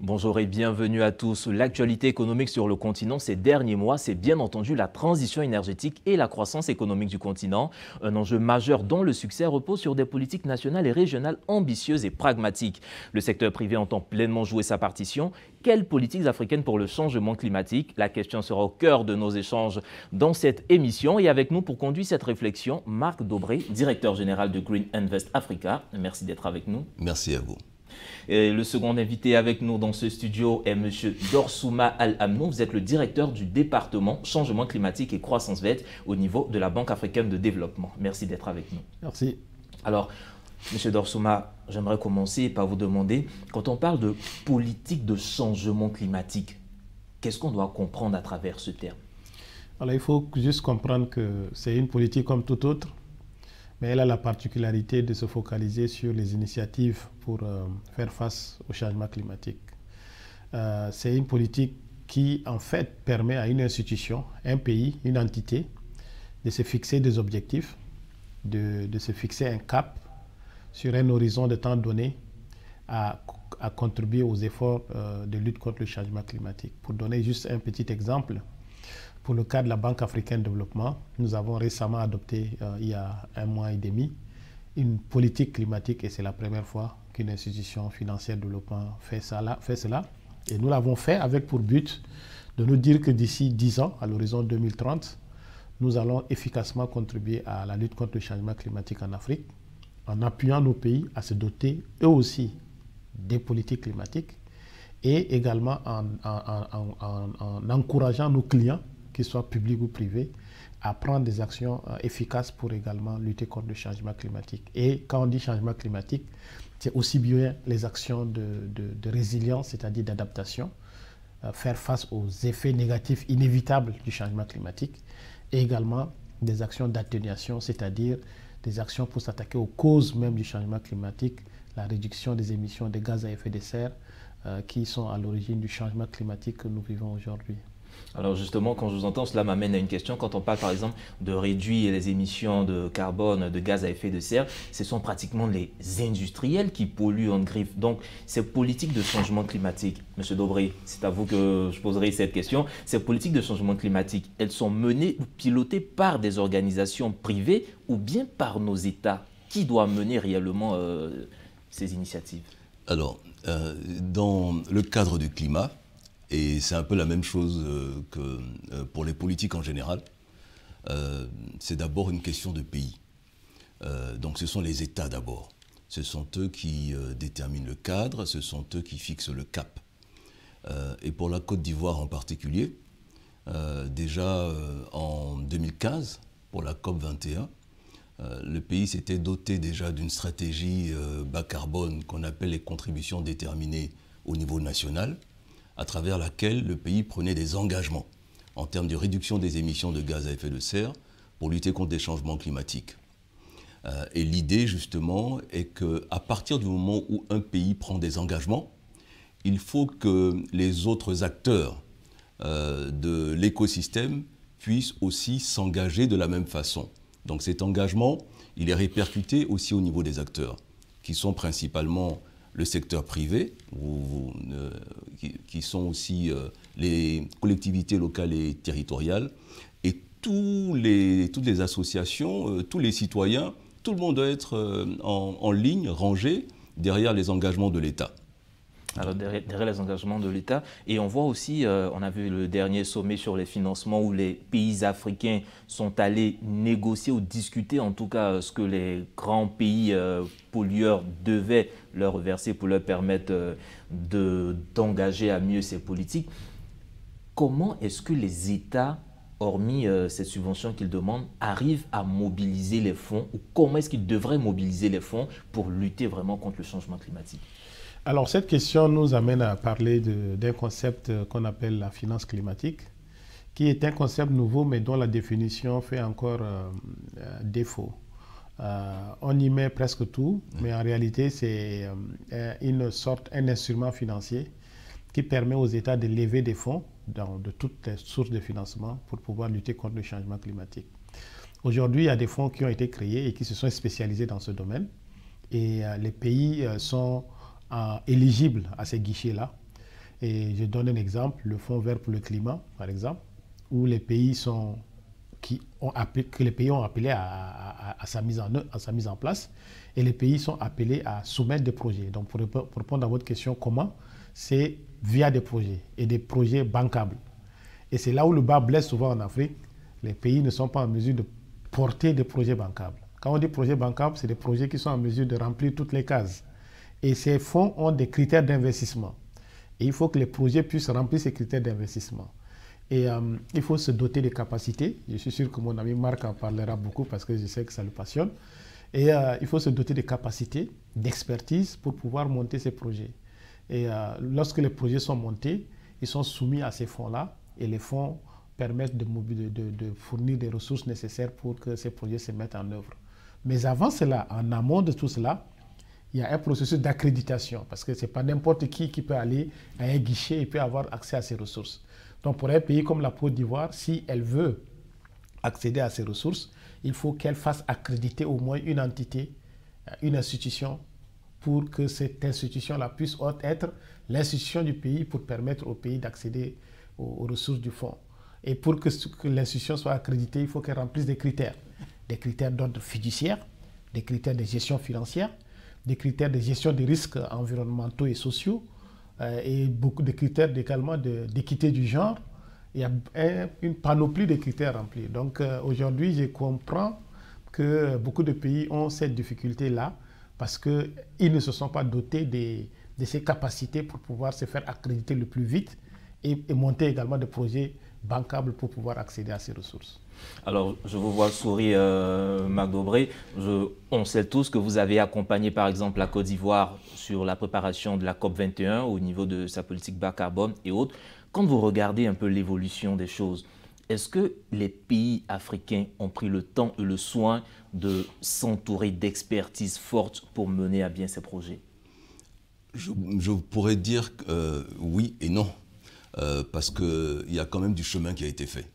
Bonjour et bienvenue à tous. L'actualité économique sur le continent ces derniers mois, c'est bien entendu la transition énergétique et la croissance économique du continent, un enjeu majeur dont le succès repose sur des politiques nationales et régionales ambitieuses et pragmatiques. Le secteur privé entend pleinement jouer sa partition. Quelles politiques africaines pour le changement climatique La question sera au cœur de nos échanges dans cette émission. Et avec nous pour conduire cette réflexion, Marc Dobré, directeur général de Green Invest Africa. Merci d'être avec nous. Merci à vous le second invité avec nous dans ce studio est M. Dorsouma Al-Amnou. Vous êtes le directeur du département Changement climatique et croissance verte au niveau de la Banque africaine de développement. Merci d'être avec nous. Merci. Alors, M. Dorsouma, j'aimerais commencer par vous demander, quand on parle de politique de changement climatique, qu'est-ce qu'on doit comprendre à travers ce terme Alors, il faut juste comprendre que c'est une politique comme toute autre mais elle a la particularité de se focaliser sur les initiatives pour euh, faire face au changement climatique. Euh, c'est une politique qui, en fait, permet à une institution, un pays, une entité, de se fixer des objectifs, de, de se fixer un cap sur un horizon de temps donné à, à contribuer aux efforts euh, de lutte contre le changement climatique. Pour donner juste un petit exemple, pour le cas de la Banque africaine de développement, nous avons récemment adopté, euh, il y a un mois et demi, une politique climatique et c'est la première fois qu'une institution financière de développement fait, ça fait cela. Et nous l'avons fait avec pour but de nous dire que d'ici 10 ans, à l'horizon 2030, nous allons efficacement contribuer à la lutte contre le changement climatique en Afrique en appuyant nos pays à se doter eux aussi des politiques climatiques et également en encourageant nos clients qu'ils soient publics ou privés, à prendre des actions euh, efficaces pour également lutter contre le changement climatique. Et quand on dit changement climatique, c'est aussi bien les actions de, résilience, c'est-à-dire d'adaptation, euh, faire face aux effets négatifs inévitables du changement climatique, et également des actions d'atténuation, c'est-à-dire des actions pour s'attaquer aux causes même du changement climatique, la réduction des émissions de gaz à effet de serre euh, qui sont à l'origine du changement climatique que nous vivons aujourd'hui. Alors justement, quand je vous entends, cela m'amène à une question. Quand on parle par exemple de réduire les émissions de carbone, de gaz à effet de serre, ce sont pratiquement les industriels qui polluent en griffe. Donc ces politiques de changement climatique, Monsieur Dobré, c'est à vous que je poserai cette question, ces politiques de changement climatique, elles sont menées ou pilotées par des organisations privées ou bien par nos États Qui doit mener réellement euh, ces initiatives Alors, euh, dans le cadre du climat, et c'est un peu la même chose euh, que euh, pour les politiques en général. Euh, c'est d'abord une question de pays. donc ce sont les États d'abord. Ce sont eux qui déterminent le cadre, ce sont eux qui fixent le cap. et pour la Côte d'Ivoire en particulier, déjà en 2015, pour la COP 21, le pays s'était doté déjà d'une stratégie bas carbone qu'on appelle les contributions déterminées au niveau national à travers laquelle le pays prenait des engagements en termes de réduction des émissions de gaz à effet de serre pour lutter contre les changements climatiques. Euh, et l'idée, justement, est qu'à partir du moment où un pays prend des engagements, il faut que les autres acteurs euh, de l'écosystème puissent aussi s'engager de la même façon. Donc cet engagement, il est répercuté aussi au niveau des acteurs, qui sont principalement le secteur privé, qui, sont aussi euh, les collectivités locales et territoriales, et toutes les associations, euh, tous les citoyens, tout le monde doit être euh, en ligne, rangé derrière les engagements de l'État. Alors derrière, les engagements de l'État, et on voit aussi, euh, on a vu le dernier sommet sur les financements où les pays africains sont allés négocier ou discuter en tout cas ce que les grands pays euh, pollueurs devaient leur verser pour leur permettre euh, de d'engager à mieux ces politiques. Comment est-ce que les États hormis cette subvention qu'ils demandent, arrivent à mobiliser les fonds ou comment est-ce qu'ils devraient mobiliser les fonds pour lutter vraiment contre le changement climatique alors cette question nous amène à parler d'un concept euh, qu'on appelle la finance climatique, qui est un concept nouveau mais dont la définition fait encore euh, euh, défaut. on y met presque tout, mais en réalité c'est une sorte, un instrument financier qui permet aux États de lever des fonds dans, de toutes les sources de financement pour pouvoir lutter contre le changement climatique. Aujourd'hui, il y a des fonds qui ont été créés et qui se sont spécialisés dans ce domaine. Et les pays sont éligibles à ces guichets-là. Et je donne un exemple, le Fonds vert pour le climat, par exemple, où les pays sont, qui ont que les pays ont appelé à, sa mise en, place, et les pays sont appelés à soumettre des projets. Donc, pour, répondre à votre question, comment C'est via des projets, et des projets bancables. Et c'est là où le bas blesse souvent en Afrique. Les pays ne sont pas en mesure de porter des projets bancables. Quand on dit projet bancables, c'est des projets qui sont en mesure de remplir toutes les cases et ces fonds ont des critères d'investissement. Et il faut que les projets puissent remplir ces critères d'investissement. Et euh, il faut se doter des capacités. Je suis sûr que mon ami Marc en parlera beaucoup parce que je sais que ça le passionne. Et euh, il faut se doter des capacités, d'expertise pour pouvoir monter ces projets. Et euh, lorsque les projets sont montés, ils sont soumis à ces fonds-là et les fonds permettent de, de, fournir des ressources nécessaires pour que ces projets se mettent en œuvre. Mais avant cela, en amont de tout cela, il y a un processus d'accréditation parce que ce n'est pas n'importe qui qui peut aller à un guichet et peut avoir accès à ces ressources. Donc pour un pays comme la Côte d'Ivoire, si elle veut accéder à ces ressources, il faut qu'elle fasse accréditer au moins une entité, euh, une institution, pour que cette institution-là puisse être l'institution du pays pour permettre au pays d'accéder aux, ressources du fonds. Et pour que l'institution soit accréditée, il faut qu'elle remplisse des critères. Des critères d'ordre fiduciaire, des critères de gestion financière, des critères de gestion des risques environnementaux et sociaux euh, et beaucoup de critères également d'équité du genre. Il y a une panoplie de critères remplis. Donc euh, aujourd'hui, je comprends que beaucoup de pays ont cette difficulté-là parce qu'ils ne se sont pas dotés de ces capacités pour pouvoir se faire accréditer le plus vite et monter également des projets bancable pour pouvoir accéder à ces ressources. Alors, je vous vois sourire, euh, on sait tous que vous avez accompagné, par exemple, la Côte d'Ivoire sur la préparation de la COP 21 au niveau de sa politique bas carbone et autres. Quand vous regardez un peu l'évolution des choses, est-ce que les pays africains ont pris le temps et le soin de s'entourer d'expertises fortes pour mener à bien ces projets je, pourrais dire euh, oui et non. Euh, parce qu'il y a quand même du chemin qui a été fait.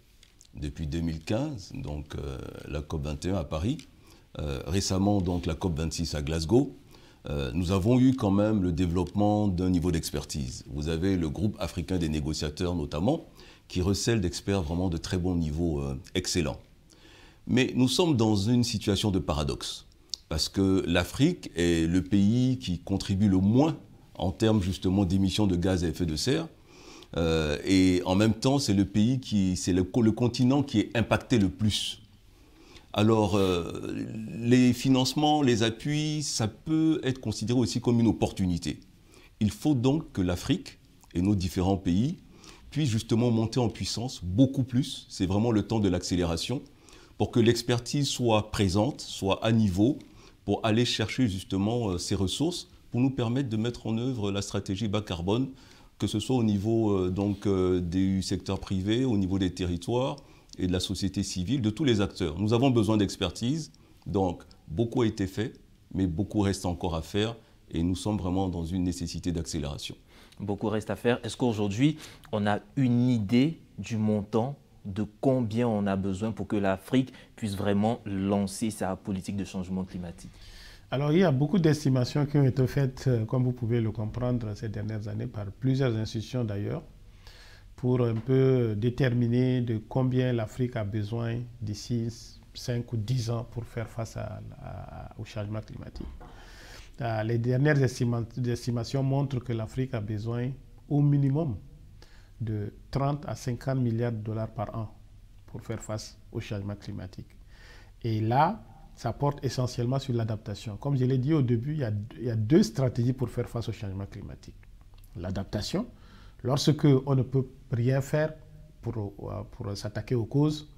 Depuis 2015, donc euh, la COP 21 à Paris, euh, récemment donc la COP 26 à Glasgow, nous avons eu quand même le développement d'un niveau d'expertise. Vous avez le groupe africain des négociateurs notamment, qui recèle d'experts vraiment de très bon niveau, excellent. Mais nous sommes dans une situation de paradoxe, parce que l'Afrique est le pays qui contribue le moins en termes justement d'émissions de gaz à effet de serre, euh, et en même temps, c'est le pays qui, c'est le, continent qui est impacté le plus. Alors, euh, les financements, les appuis, ça peut être considéré aussi comme une opportunité. Il faut donc que l'Afrique et nos différents pays puissent justement monter en puissance beaucoup plus. C'est vraiment le temps de l'accélération pour que l'expertise soit présente, soit à niveau, pour aller chercher justement euh, ces ressources pour nous permettre de mettre en œuvre la stratégie bas carbone que ce soit au niveau euh, donc, euh, du secteur privé, au niveau des territoires et de la société civile, de tous les acteurs. Nous avons besoin d'expertise, donc beaucoup a été fait, mais beaucoup reste encore à faire et nous sommes vraiment dans une nécessité d'accélération. Beaucoup reste à faire. Est-ce qu'aujourd'hui, on a une idée du montant de combien on a besoin pour que l'Afrique puisse vraiment lancer sa politique de changement climatique alors, il y a beaucoup d'estimations qui ont été faites, euh, comme vous pouvez le comprendre, ces dernières années par plusieurs institutions d'ailleurs, pour un peu déterminer de combien l'Afrique a besoin d'ici 5 ou 10 ans pour faire face au changement climatique. Euh, les dernières estimations montrent que l'Afrique a besoin au minimum de 30 à 50 milliards de dollars par an pour faire face au changement climatique. Et là, ça porte essentiellement sur l'adaptation. Comme je l'ai dit au début, il y, a, deux stratégies pour faire face au changement climatique. L'adaptation, lorsque on ne peut rien faire pour, euh, pour s'attaquer aux causes,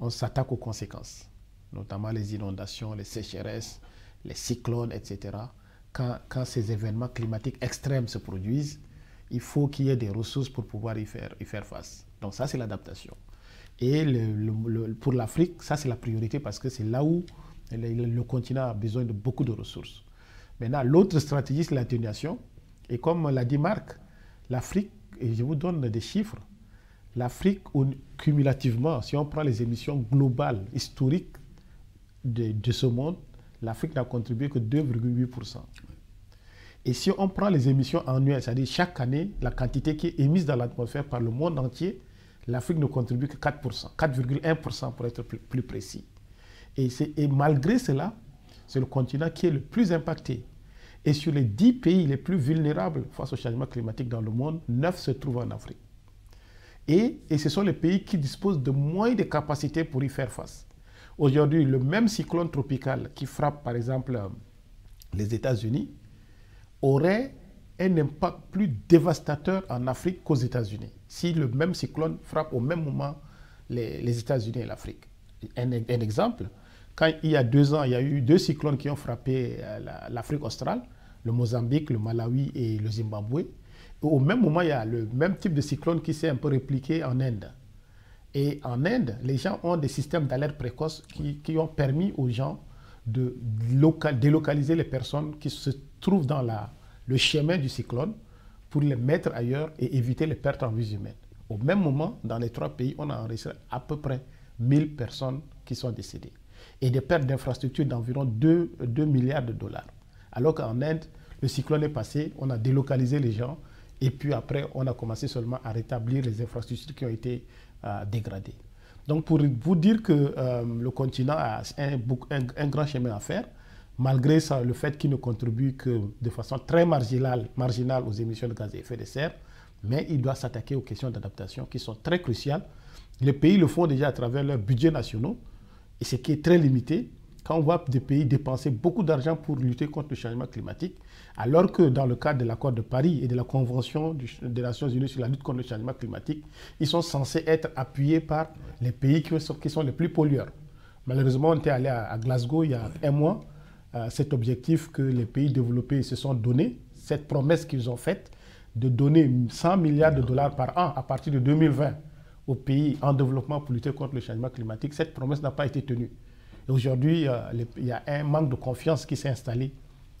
on s'attaque aux conséquences, notamment les inondations, les sécheresses, les cyclones, etc. Quand, quand ces événements climatiques extrêmes se produisent, il faut qu'il y ait des ressources pour pouvoir y faire, y faire face. Donc ça, c'est l'adaptation. Et pour l'Afrique, ça, c'est la priorité parce que c'est là où le, continent a besoin de beaucoup de ressources. Maintenant, l'autre stratégie, c'est l'atténuation. Et comme l'a dit Marc, l'Afrique, et je vous donne des chiffres, l'Afrique, cumulativement, si on prend les émissions globales, historiques de, ce monde, l'Afrique n'a contribué que 2,8%. Et si on prend les émissions annuelles, c'est-à-dire chaque année, la quantité qui est émise dans l'atmosphère par le monde entier, l'Afrique ne contribue que 4%, 4,1% pour être plus précis. Et, malgré cela, c'est le continent qui est le plus impacté. Et sur les 10 pays les plus vulnérables face au changement climatique dans le monde, neuf se trouvent en Afrique. Et, ce sont les pays qui disposent de moins de capacités pour y faire face. Aujourd'hui, le même cyclone tropical qui frappe par exemple euh, les États-Unis aurait un impact plus dévastateur en Afrique qu'aux États-Unis, si le même cyclone frappe au même moment les, États-Unis et l'Afrique. un exemple, quand il y a deux ans, il y a eu deux cyclones qui ont frappé euh, l'Afrique australe, le Mozambique, le Malawi et le Zimbabwe. au même moment, il y a le même type de cyclone qui s'est un peu répliqué en Inde. Et en Inde, les gens ont des systèmes d'alerte précoce qui, ont permis aux gens de délocaliser les personnes qui se trouvent dans le chemin du cyclone pour les mettre ailleurs et éviter les pertes en vie humaine. Au même moment, dans les trois pays, on a enregistré à peu près 1000 personnes qui sont décédées et des pertes d'infrastructures d'environ 2, milliards de dollars. Alors qu'en Inde, le cyclone est passé, on a délocalisé les gens et puis après, on a commencé seulement à rétablir les infrastructures qui ont été euh, dégradées. Donc pour vous dire que euh, le continent a un, grand chemin à faire, malgré ça, le fait qu'il ne contribue que de façon très marginale, marginale aux émissions de gaz à effet de serre, mais il doit s'attaquer aux questions d'adaptation qui sont très cruciales. Les pays le font déjà à travers leurs budgets nationaux, et ce qui est très limité quand on voit des pays dépenser beaucoup d'argent pour lutter contre le changement climatique, alors que dans le cadre de l'accord de Paris et de la Convention des Nations Unies sur la lutte contre le changement climatique, ils sont censés être appuyés par les pays qui sont, les plus pollueurs. Malheureusement, on était allé à, Glasgow il y a un mois. Euh, cet objectif que les pays développés se sont donné, cette promesse qu'ils ont faite de donner 100 milliards de dollars par an à partir de 2020 aux pays en développement pour lutter contre le changement climatique, cette promesse n'a pas été tenue. aujourd'hui, euh, il y a un manque de confiance qui s'est installé.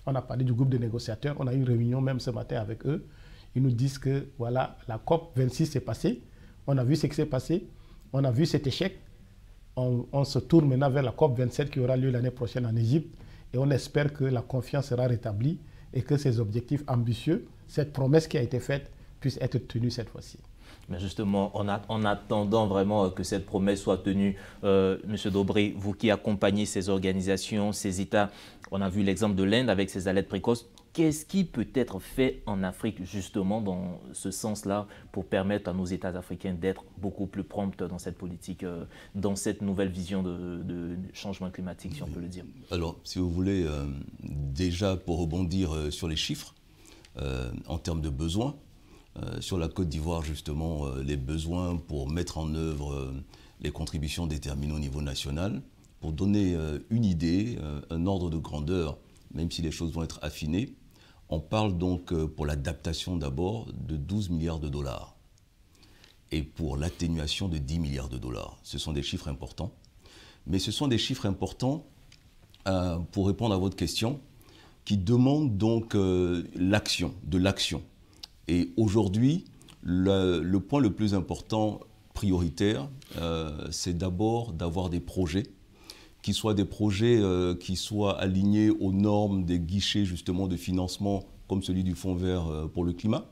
On a parlé du groupe de négociateurs, on a eu une réunion même ce matin avec eux. Ils nous disent que voilà, la COP 26 s'est passée, on a vu ce qui s'est passé, on a vu cet échec. On, se tourne maintenant vers la COP 27 qui aura lieu l'année prochaine en Égypte et on espère que la confiance sera rétablie et que ces objectifs ambitieux, cette promesse qui a été faite, puisse être tenue cette fois-ci. Mais justement, en, attendant vraiment euh, que cette promesse soit tenue, euh, Monsieur M. Dobré, vous qui accompagnez ces organisations, ces États, on a vu l'exemple de l'Inde avec ses alertes précoces, qu'est-ce qui peut être fait en Afrique justement dans ce sens-là pour permettre à nos États africains d'être beaucoup plus promptes dans cette politique, euh, dans cette nouvelle vision de, changement climatique, si on peut le dire Alors, si vous voulez, déjà pour rebondir sur les chiffres, en termes de besoins, euh, sur la Côte d'Ivoire justement euh, les besoins pour mettre en œuvre euh, les contributions déterminées au niveau national, pour donner une idée, un ordre de grandeur, même si les choses vont être affinées. On parle donc pour l'adaptation d'abord de 12 milliards de dollars et pour l'atténuation de 10 milliards de dollars. Ce sont des chiffres importants. Mais ce sont des chiffres importants pour répondre à votre question qui demandent donc l'action, de l'action. Et aujourd'hui, le, point le plus important, prioritaire, euh, c'est d'abord d'avoir des projets qui soient des projets euh, qui soient alignés aux normes des guichets justement de financement comme celui du Fonds vert euh, pour le climat.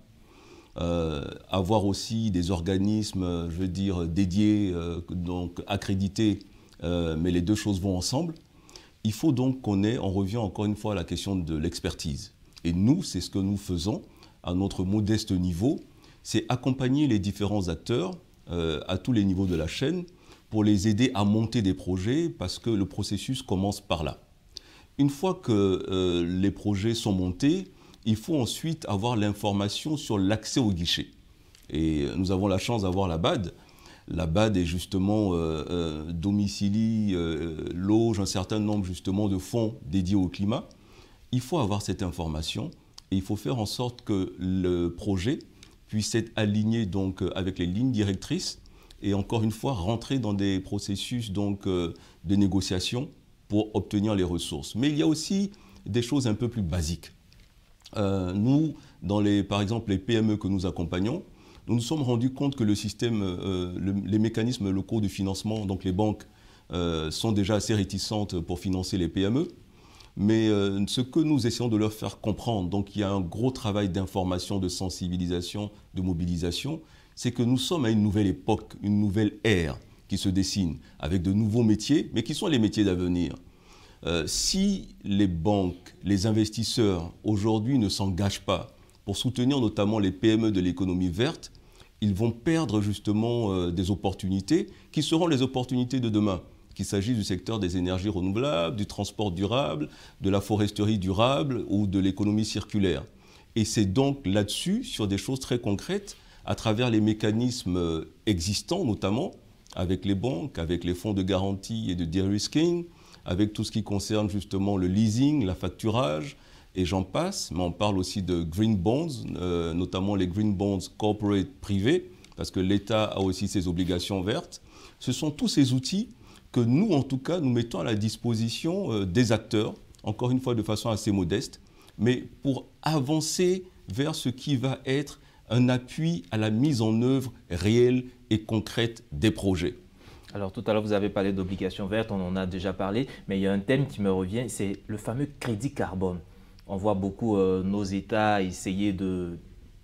avoir aussi des organismes, je veux dire, dédiés, donc accrédités, mais les deux choses vont ensemble. Il faut donc qu'on ait, on revient encore une fois à la question de l'expertise. Et nous, c'est ce que nous faisons à notre modeste niveau, c'est accompagner les différents acteurs euh, à tous les niveaux de la chaîne pour les aider à monter des projets parce que le processus commence par là. Une fois que euh, les projets sont montés, il faut ensuite avoir l'information sur l'accès au guichet. Et nous avons la chance d'avoir la BAD. La BAD est justement euh, euh domicilie, loge un certain nombre justement de fonds dédiés au climat. Il faut avoir cette information il faut faire en sorte que le projet puisse être aligné donc euh, avec les lignes directrices et encore une fois rentrer dans des processus donc euh, de négociation pour obtenir les ressources. Mais il y a aussi des choses un peu plus basiques. Euh, nous, dans les, par exemple les PME que nous accompagnons, nous nous sommes rendus compte que le système, les mécanismes locaux de financement, donc les banques, sont déjà assez réticentes pour financer les PME mais euh, ce que nous essayons de leur faire comprendre, donc il y a un gros travail d'information, de sensibilisation, de mobilisation, c'est que nous sommes à une nouvelle époque, une nouvelle ère qui se dessine, avec de nouveaux métiers, mais qui sont les métiers d'avenir. Euh, si les banques, les investisseurs aujourd'hui ne s'engagent pas pour soutenir notamment les PME de l'économie verte, ils vont perdre justement euh, des opportunités qui seront les opportunités de demain qu'il s'agisse du secteur des énergies renouvelables, du transport durable, de la foresterie durable ou de l'économie circulaire. Et c'est donc là-dessus, sur des choses très concrètes, à travers les mécanismes existants, notamment avec les banques, avec les fonds de garantie et de de-risking, avec tout ce qui concerne justement le leasing, la facturage, et j'en passe, mais on parle aussi de green bonds, euh, notamment les green bonds corporate privés, parce que l'État a aussi ses obligations vertes. Ce sont tous ces outils que nous, en tout cas, nous mettons à la disposition euh, des acteurs, encore une fois de façon assez modeste, mais pour avancer vers ce qui va être un appui à la mise en œuvre réelle et concrète des projets. Alors tout à l'heure, vous avez parlé d'obligations vertes, on en a déjà parlé, mais il y a un thème qui me revient, c'est le fameux crédit carbone. On voit beaucoup euh, nos États essayer de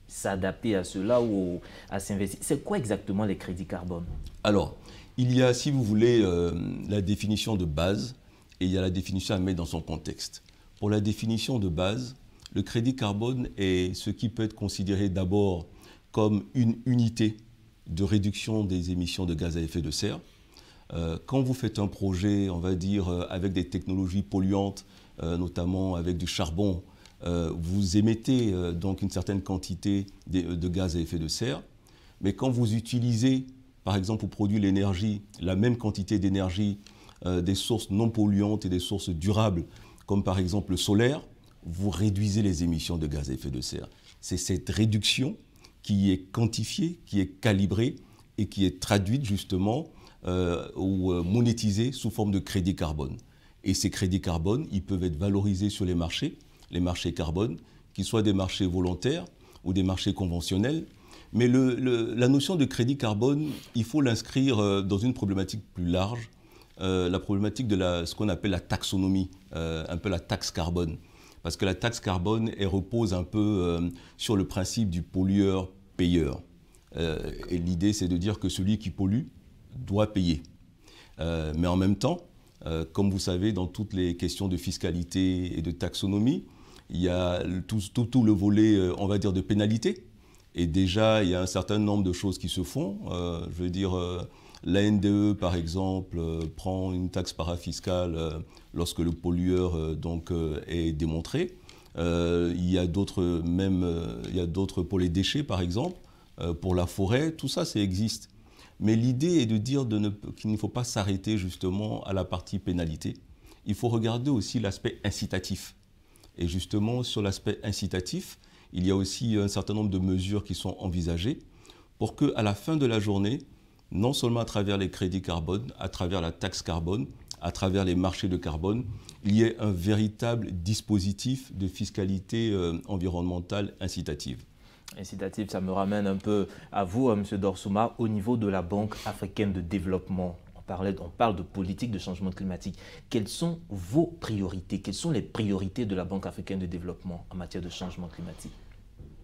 s'adapter à cela ou à s'investir. C'est quoi exactement les crédits carbone Alors, il y a, si vous voulez, euh, la définition de base et il y a la définition à mettre dans son contexte. Pour la définition de base, le crédit carbone est ce qui peut être considéré d'abord comme une unité de réduction des émissions de gaz à effet de serre. Euh, quand vous faites un projet, on va dire, euh, avec des technologies polluantes, notamment avec du charbon, vous émettez donc une certaine quantité de, gaz à effet de serre. Mais quand vous utilisez par exemple, pour produit l'énergie, la même quantité d'énergie euh, des sources non polluantes et des sources durables, comme par exemple le solaire, vous réduisez les émissions de gaz à effet de serre. C'est cette réduction qui est quantifiée, qui est calibrée et qui est traduite justement euh, ou euh, monétisée sous forme de crédit carbone. Et ces crédits carbone, ils peuvent être valorisés sur les marchés, les marchés carbone, qu'ils soient des marchés volontaires ou des marchés conventionnels. Mais le, la notion de crédit carbone, il faut l'inscrire euh, dans une problématique plus large, euh, la problématique de la, ce qu'on appelle la taxonomie, euh, un peu la taxe carbone. Parce que la taxe carbone, elle repose un peu sur le principe du pollueur-payeur. et l'idée, c'est de dire que celui qui pollue doit payer. mais en même temps, comme vous savez, dans toutes les questions de fiscalité et de taxonomie, il y a tout le volet, on va dire, de pénalité et déjà, il y a un certain nombre de choses qui se font. Euh, je veux dire, l'ANDE, euh, la NDE, par exemple, euh, prend une taxe parafiscale lorsque le pollueur donc, est démontré. il y a d'autres, même, il y a d'autres pour les déchets, par exemple, pour la forêt. Tout ça, ça existe. Mais l'idée est de dire qu'il ne faut pas s'arrêter justement à la partie pénalité. Il faut regarder aussi l'aspect incitatif. Et justement, sur l'aspect incitatif, il y a aussi un certain nombre de mesures qui sont envisagées pour que, à la fin de la journée, non seulement à travers les crédits carbone, à travers la taxe carbone, à travers les marchés de carbone, il y ait un véritable dispositif de fiscalité euh, environnementale incitative incitative, ça me ramène un peu à vous, euh, M. Dorsouma, au niveau de la Banque africaine de développement on parle de politique de changement climatique. Quelles sont vos priorités Quelles sont les priorités de la Banque africaine de développement en matière de changement climatique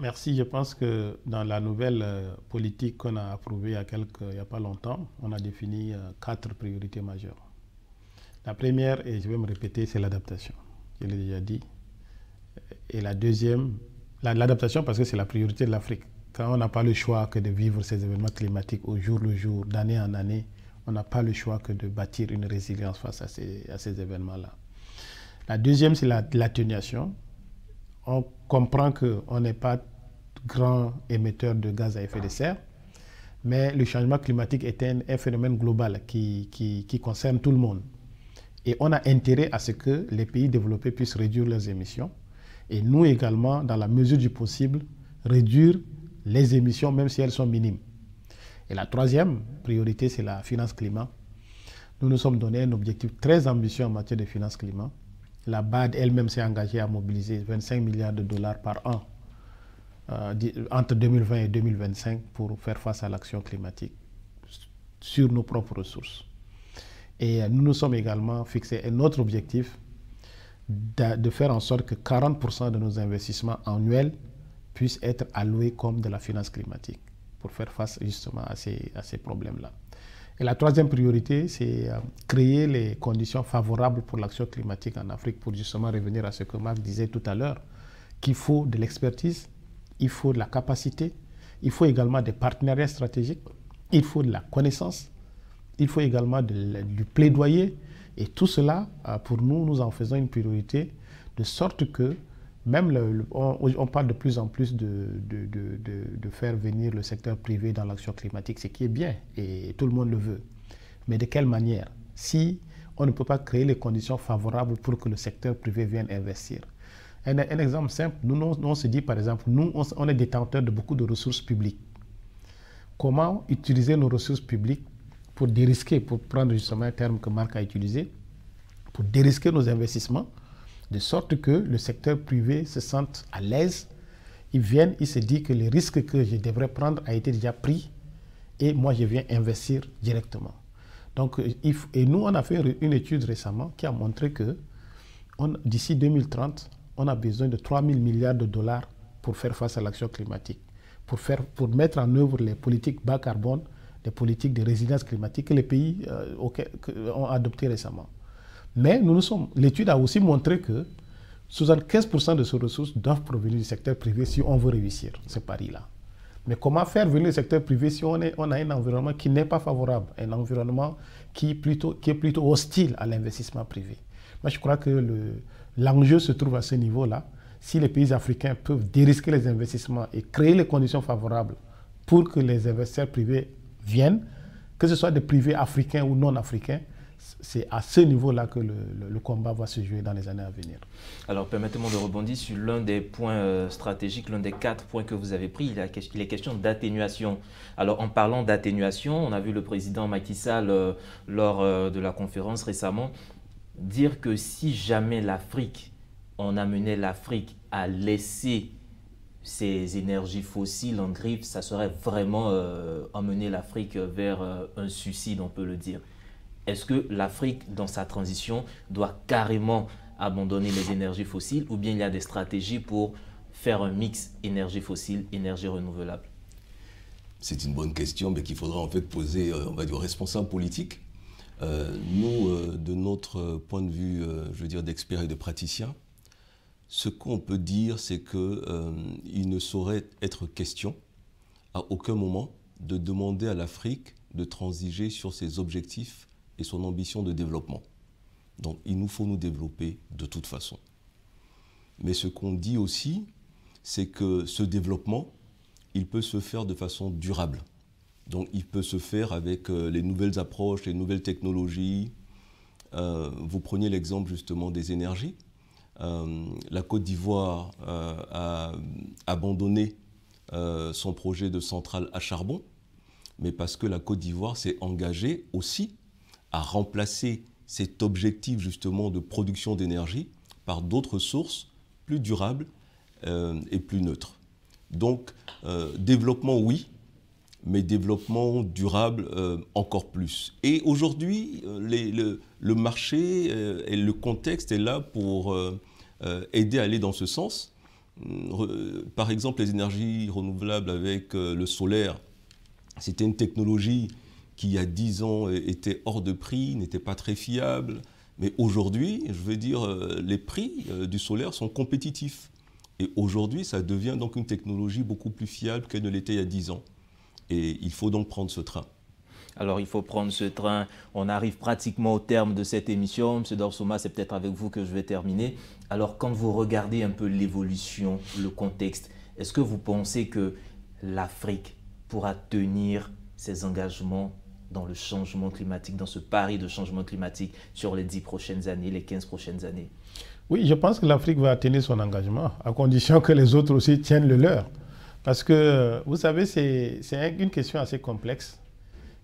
Merci. Je pense que dans la nouvelle euh, politique qu'on a approuvée il y quelques, il a pas longtemps, on a défini euh, quatre priorités majeures. La première, et je vais me répéter, c'est l'adaptation. Je l'ai déjà dit. Et la deuxième, l'adaptation parce que c'est la priorité de l'Afrique. Quand on n'a pas le choix que de vivre ces événements climatiques au jour le jour, d'année en année, on n'a pas le choix que de bâtir une résilience face à ces, événements-là. La deuxième, c'est l'atténuation. on comprend qu'on n'est pas grand émetteur de gaz à effet de serre, mais le changement climatique est un, phénomène global qui, concerne tout le monde. Et on a intérêt à ce que les pays développés puissent réduire leurs émissions. Et nous également, dans la mesure du possible, réduire les émissions, même si elles sont minimes. Et la troisième priorité, c'est la finance climat. Nous nous sommes donné un objectif très ambitieux en matière de finance climat. La BAD elle-même s'est engagée à mobiliser 25 milliards de dollars par an euh, entre 2020 et 2025 pour faire face à l'action climatique sur nos propres ressources. Et euh, nous nous sommes également fixé un autre objectif de faire en sorte que 40% de nos investissements annuels puissent être alloués comme de la finance climatique pour faire face justement à ces, à ces problèmes-là. Et la troisième priorité, c'est euh, créer les conditions favorables pour l'action climatique en Afrique, pour justement revenir à ce que Marc disait tout à l'heure, qu'il faut de l'expertise, il faut de la capacité, il faut également des partenariats stratégiques, il faut de la connaissance, il faut également du plaidoyer. Et tout cela, euh, pour nous, nous en faisons une priorité, de sorte que même le, on, parle de plus en plus de, de, de, de faire venir le secteur privé dans l'action climatique, ce qui est bien et tout le monde le veut. Mais de quelle manière Si on ne peut pas créer les conditions favorables pour que le secteur privé vienne investir. Un, exemple simple, nous, on se dit par exemple, nous, on, on est détenteur de beaucoup de ressources publiques. Comment utiliser nos ressources publiques pour dérisquer, pour prendre justement un terme que Marc a utilisé, pour dérisquer nos investissements de sorte que le secteur privé se sente à l'aise. Ils viennent, ils se dit que le risque que je devrais prendre a été déjà pris et moi je viens investir directement. Donc, et nous, on a fait une étude récemment qui a montré que d'ici 2030, on a besoin de 3 000 milliards de dollars pour faire face à l'action climatique, pour, faire, pour mettre en œuvre les politiques bas carbone, les politiques de résilience climatique que les pays euh, ont adoptées récemment. Mais nous nous sommes, l'étude a aussi montré que 75% de ces ressources doivent provenir du secteur privé si on veut réussir ce pari-là. Mais comment faire venir le secteur privé si on, est, on a un environnement qui n'est pas favorable, un environnement qui, est plutôt, qui est plutôt hostile à l'investissement privé Moi, je crois que l'enjeu se trouve à ce niveau-là. Si les pays africains peuvent dérisquer les investissements et créer les conditions favorables pour que les investisseurs privés viennent, que ce soit des privés africains ou non africains, c'est à ce niveau-là que le, combat va se jouer dans les années à venir. Alors, permettez-moi de rebondir sur l'un des points euh, stratégiques, l'un des quatre points que vous avez pris. Il, est question d'atténuation. Alors, en parlant d'atténuation, on a vu le président Macky Sall, euh, lors euh, de la conférence récemment, dire que si jamais l'Afrique, on amenait l'Afrique à laisser ses énergies fossiles en griffe, ça serait vraiment emmener l'Afrique vers un suicide, on peut le dire. Est-ce que l'Afrique, dans sa transition, doit carrément abandonner les énergies fossiles ou bien il y a des stratégies pour faire un mix énergie fossile, énergie renouvelable C'est une bonne question, mais qu'il faudra en fait poser, euh, aux responsables politiques. Euh, nous, euh, de notre point de vue, je veux dire, d'experts et de praticiens, ce qu'on peut dire, c'est qu'il ne saurait être question, à aucun moment, de demander à l'Afrique de transiger sur ses objectifs et son ambition de développement. Donc il nous faut nous développer de toute façon. Mais ce qu'on dit aussi, c'est que ce développement, il peut se faire de façon durable. Donc il peut se faire avec euh, les nouvelles approches, les nouvelles technologies. Euh, vous prenez l'exemple justement des énergies. Euh, la Côte d'Ivoire a abandonné son projet de centrale à charbon, mais parce que la Côte d'Ivoire s'est engagée aussi à remplacer cet objectif justement de production d'énergie par d'autres sources plus durables euh, et plus neutres. Donc euh, développement oui, mais développement durable euh, encore plus. Et aujourd'hui, le, le, marché et le contexte est là pour aider à aller dans ce sens. Par exemple, les énergies renouvelables avec le solaire, c'était une technologie qui il y a dix ans était hors de prix, n'était pas très fiable. Mais aujourd'hui, je veux dire, euh, les prix euh, du solaire sont compétitifs. Et aujourd'hui, ça devient donc une technologie beaucoup plus fiable qu'elle ne l'était il y a dix ans. Et il faut donc prendre ce train. Alors il faut prendre ce train. On arrive pratiquement au terme de cette émission. Monsieur Dorsoma, c'est peut-être avec vous que je vais terminer. Alors quand vous regardez un peu l'évolution, le contexte, est-ce que vous pensez que l'Afrique pourra tenir ses engagements dans le changement climatique, dans ce pari de changement climatique sur les 10 prochaines années, les 15 prochaines années Oui, je pense que l'Afrique va tenir son engagement, à condition que les autres aussi tiennent le leur. Parce que, vous savez, c'est une question assez complexe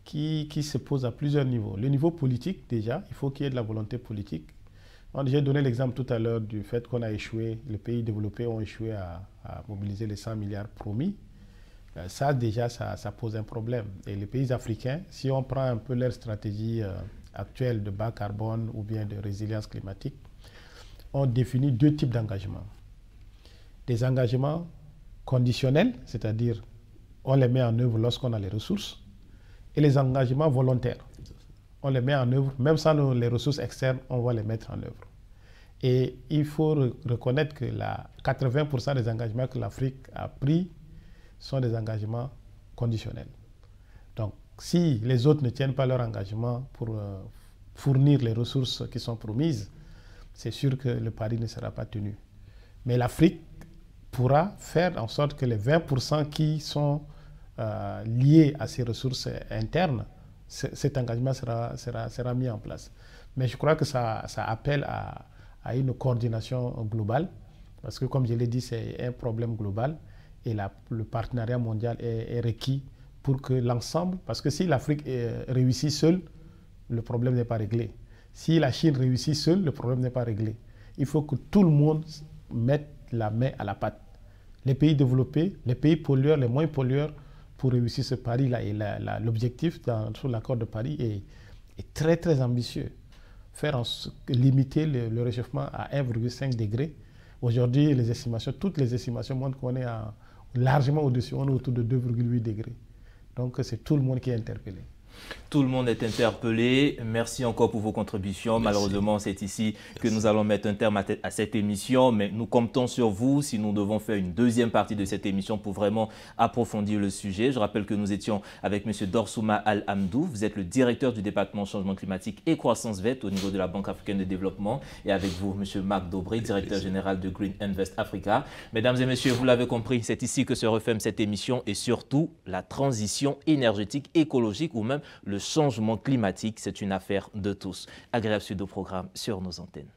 qui, se pose à plusieurs niveaux. Le niveau politique, déjà, il faut qu'il y ait de la volonté politique. J'ai donné l'exemple tout à l'heure du fait qu'on a échoué, les pays développés ont échoué à, à mobiliser les 100 milliards promis euh, ça, déjà, ça, pose un problème. Et les pays africains, si on prend un peu leur stratégie euh, actuelle de bas carbone ou bien de résilience climatique, ont défini deux types d'engagements. Des engagements conditionnels, c'est-à-dire on les met en œuvre lorsqu'on a les ressources, et les engagements volontaires. On les met en œuvre, même sans les ressources externes, on va les mettre en œuvre. Et il faut reconnaître que la 80% des engagements que l'Afrique a pris sont des engagements conditionnels. Donc, si les autres ne tiennent pas leur engagement pour euh, fournir les ressources qui sont promises, c'est sûr que le pari ne sera pas tenu. Mais l'Afrique pourra faire en sorte que les 20% qui sont euh, liés à ces ressources internes, cet engagement sera, sera, sera, mis en place. Mais je crois que ça, ça appelle à, à, une coordination globale, parce que comme je l'ai dit, c'est un problème global et le partenariat mondial est, requis pour que l'ensemble, parce que si l'Afrique euh, réussit seule, le problème n'est pas réglé. Si la Chine réussit seule, le problème n'est pas réglé. Il faut que tout le monde mette la main à la pâte. Les pays développés, les pays pollueurs, les moins pollueurs, pour réussir ce pari-là. Et l'objectif sur l'accord de Paris est, est, très, très ambitieux. Faire en, limiter le, le réchauffement à 1,5 degré. Aujourd'hui, les estimations, toutes les estimations montrent qu'on est à largement au-dessus, on est autour de 2,8 degrés. Donc c'est tout le monde qui est interpellé. Tout le monde est interpellé. Merci encore pour vos contributions. Malheureusement, c'est ici que nous allons mettre un terme à, cette émission, mais nous comptons sur vous si nous devons faire une deuxième partie de cette émission pour vraiment approfondir le sujet. Je rappelle que nous étions avec M. Dorsouma Al-Hamdou. Vous êtes le directeur du département changement climatique et croissance verte au niveau de la Banque africaine de développement. Et avec vous, M. Marc Dobré, directeur général de Green Invest Africa. Mesdames et messieurs, vous l'avez compris, c'est ici que se referme cette émission et surtout la transition énergétique, écologique ou même le changement climatique, c'est une affaire de tous. Agréable programme sur nos antennes.